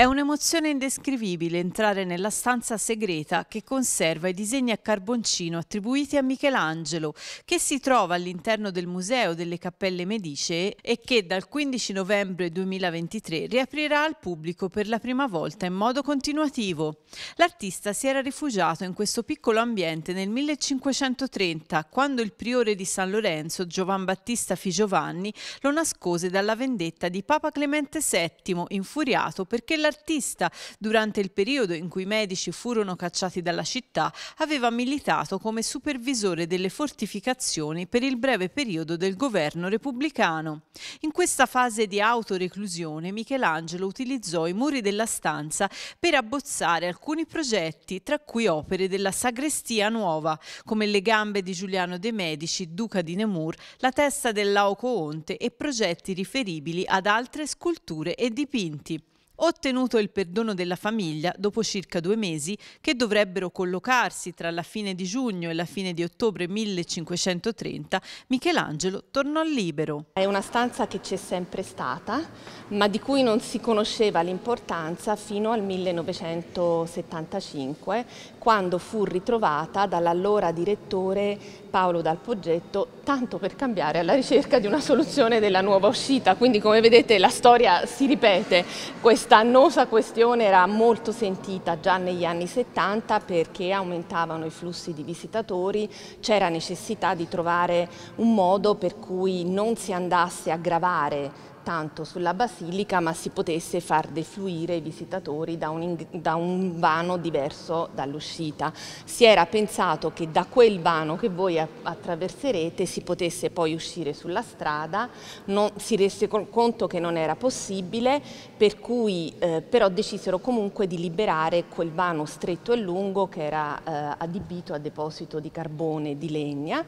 È un'emozione indescrivibile entrare nella stanza segreta che conserva i disegni a carboncino attribuiti a Michelangelo, che si trova all'interno del Museo delle Cappelle Medicee e che dal 15 novembre 2023 riaprirà al pubblico per la prima volta in modo continuativo. L'artista si era rifugiato in questo piccolo ambiente nel 1530, quando il priore di San Lorenzo, Giovan Battista Figiovanni, lo nascose dalla vendetta di Papa Clemente VII, infuriato perché la l'artista, durante il periodo in cui i medici furono cacciati dalla città, aveva militato come supervisore delle fortificazioni per il breve periodo del governo repubblicano. In questa fase di autoreclusione Michelangelo utilizzò i muri della stanza per abbozzare alcuni progetti, tra cui opere della Sagrestia Nuova, come le gambe di Giuliano de' Medici, duca di Nemur, la testa del e progetti riferibili ad altre sculture e dipinti ottenuto il perdono della famiglia dopo circa due mesi che dovrebbero collocarsi tra la fine di giugno e la fine di ottobre 1530, Michelangelo tornò libero. È una stanza che c'è sempre stata, ma di cui non si conosceva l'importanza fino al 1975, quando fu ritrovata dall'allora direttore Paolo Dal Poggetto, tanto per cambiare alla ricerca di una soluzione della nuova uscita. Quindi come vedete la storia si ripete. Questa questa annosa questione era molto sentita già negli anni 70 perché aumentavano i flussi di visitatori, c'era necessità di trovare un modo per cui non si andasse a gravare tanto sulla basilica ma si potesse far defluire i visitatori da un, da un vano diverso dall'uscita. Si era pensato che da quel vano che voi attraverserete si potesse poi uscire sulla strada, non, si rese conto che non era possibile, per cui eh, però decisero comunque di liberare quel vano stretto e lungo che era eh, adibito a deposito di carbone e di legna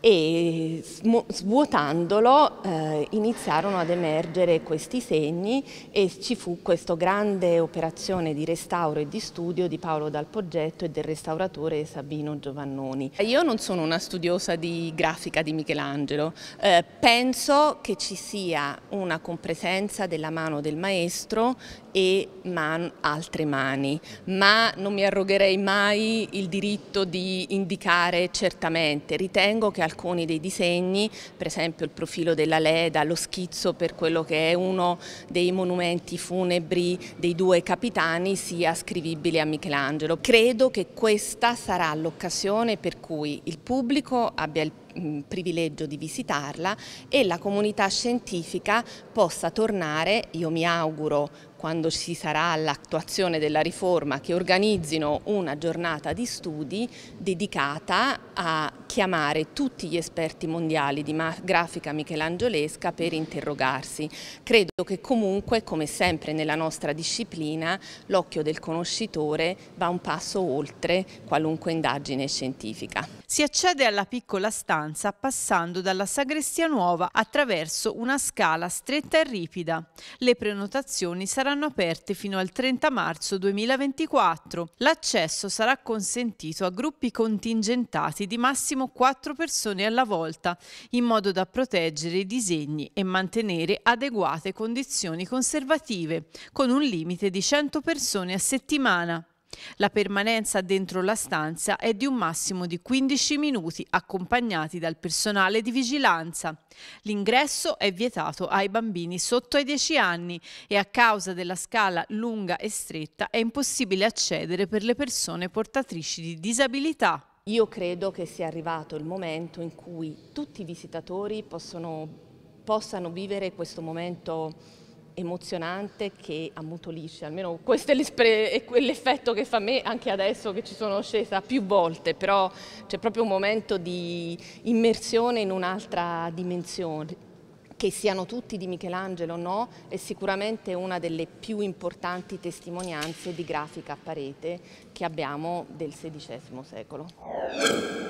e svuotandolo eh, iniziarono ad emergere questi segni e ci fu questa grande operazione di restauro e di studio di Paolo Dal Poggetto e del restauratore Sabino Giovannoni. Io non sono una studiosa di grafica di Michelangelo, eh, penso che ci sia una compresenza della mano del maestro e man altre mani, ma non mi arrogherei mai il diritto di indicare certamente, ritengo che alcuni dei disegni, per esempio il profilo della Leda, lo schizzo per quello che è uno dei monumenti funebri dei due capitani sia scrivibile a Michelangelo. Credo che questa sarà l'occasione per cui il pubblico abbia il mm, privilegio di visitarla e la comunità scientifica possa tornare, io mi auguro quando ci sarà l'attuazione della riforma, che organizzino una giornata di studi dedicata a chiamare tutti gli esperti mondiali di grafica michelangiolesca per interrogarsi. Credo che comunque, come sempre nella nostra disciplina, l'occhio del conoscitore va un passo oltre qualunque indagine scientifica. Si accede alla piccola stanza passando dalla sagrestia nuova attraverso una scala stretta e ripida. Le prenotazioni saranno aperte fino al 30 marzo 2024. L'accesso sarà consentito a gruppi contingentati di massimo massimo quattro persone alla volta, in modo da proteggere i disegni e mantenere adeguate condizioni conservative, con un limite di 100 persone a settimana. La permanenza dentro la stanza è di un massimo di 15 minuti accompagnati dal personale di vigilanza. L'ingresso è vietato ai bambini sotto ai 10 anni e a causa della scala lunga e stretta è impossibile accedere per le persone portatrici di disabilità. Io credo che sia arrivato il momento in cui tutti i visitatori possono, possano vivere questo momento emozionante che ammutolisce, almeno questo è l'effetto che fa me anche adesso che ci sono scesa più volte, però c'è proprio un momento di immersione in un'altra dimensione, che siano tutti di Michelangelo no, è sicuramente una delle più importanti testimonianze di grafica a parete che abbiamo del XVI secolo.